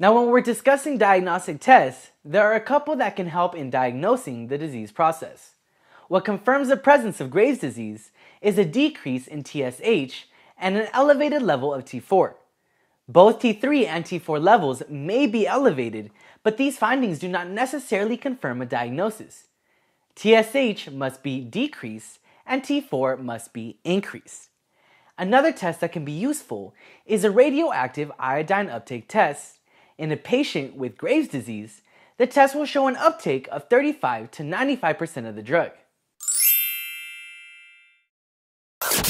Now, when we're discussing diagnostic tests, there are a couple that can help in diagnosing the disease process. What confirms the presence of Graves' disease is a decrease in TSH and an elevated level of T4. Both T3 and T4 levels may be elevated, but these findings do not necessarily confirm a diagnosis. TSH must be decreased and T4 must be increased. Another test that can be useful is a radioactive iodine uptake test in a patient with Graves' disease, the test will show an uptake of 35 to 95% of the drug.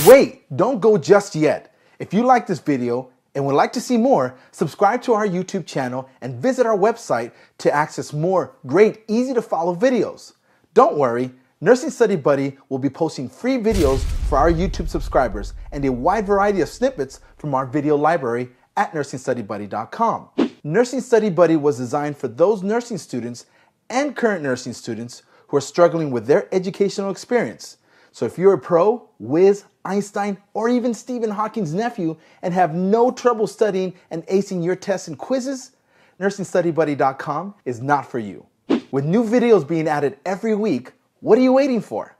Wait, don't go just yet. If you like this video and would like to see more, subscribe to our YouTube channel and visit our website to access more great, easy to follow videos. Don't worry, Nursing Study Buddy will be posting free videos for our YouTube subscribers and a wide variety of snippets from our video library at nursingstudybuddy.com. Nursing Study Buddy was designed for those nursing students and current nursing students who are struggling with their educational experience. So if you're a pro, wiz, Einstein, or even Stephen Hawking's nephew and have no trouble studying and acing your tests and quizzes, nursingstudybuddy.com is not for you. With new videos being added every week, what are you waiting for?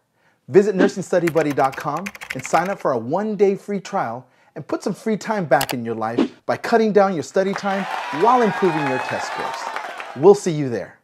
Visit nursingstudybuddy.com and sign up for a one-day free trial and put some free time back in your life by cutting down your study time while improving your test scores. We'll see you there.